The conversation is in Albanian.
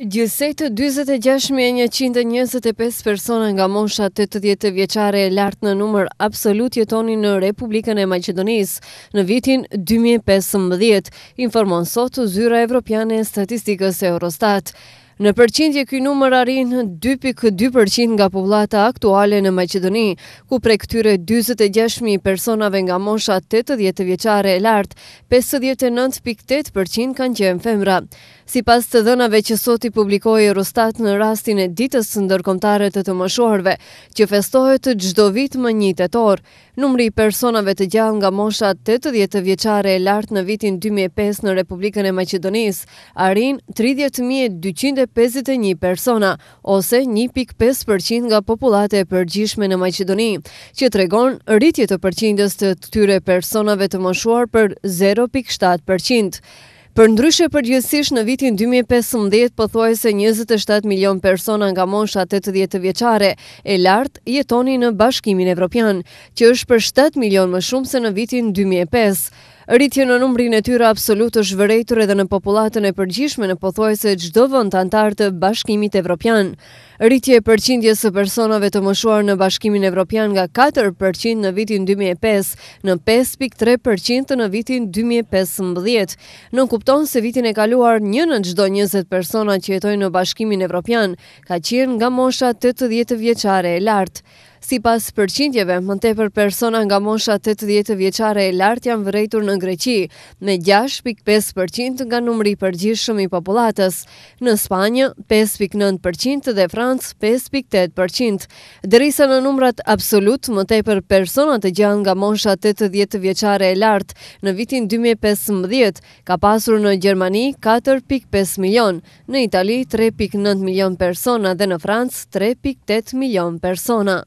Gjësetë 26.125 persona nga mosha 80 vjeqare lartë në numër absolut jetoni në Republikën e Macedonisë në vitin 2015, informon sotë Zyra Evropiane Statistikës Eurostatë. Në përqindje këj numër arinë 2.2% nga poblata aktuale në Macedoni, ku pre këtyre 26.000 personave nga mosha 80 vjeqare e lartë, 59.8% kanë qenë femra. Si pas të dënave që sot i publikoj Eurostat në rastin e ditës së të të mëshorve, që festohet të gjdo vit më një të torë, numri i personave të gjallë nga mosha 80 vjeqare e lartë në vitin 2005 në Republikën e Macedonis, arin 30.250 51 persona, ose 1.5% nga populate e përgjishme në Macedoni, që të regon rritje të përqindës të tyre personave të moshuar për 0.7%. Për ndryshe përgjësish në vitin 2015 pëthuaj se 27 milion persona nga mosha 80 vjeqare e lartë jetoni në bashkimin evropian, që është për 7 milion më shumë se në vitin 2005. Rritje në numrin e tyre absolut është vërejtur edhe në popullatën e përgjishme në pothuajse çdo vend antar të Bashkimit Evropian. Rritje e përqindjes së personave të moshuar në Bashkimin Evropian nga 4% në vitin 2005 në 5.3% në vitin 2015. Nuk kupton se vitin e kaluar 1 në çdo 20 persona që jetojnë në Bashkimin Evropian ka qenë nga mosha 80 vjeçare e lartë. Si pas përqindjeve, më tepër për persona nga mosha 80 vjeqare e lartë janë vërejtur në Greqi, me 6.5% nga numri përgjishë shumë i populatës, në Spanjë 5.9% dhe Francë 5.8%. Dërisa në numrat absolut, më tepër për persona të gjanë nga mosha 80 vjeqare e lartë në vitin 2015, ka pasur në Gjermani 4.5 milion, në Itali 3.9 milion persona dhe në Francë 3.8 milion persona.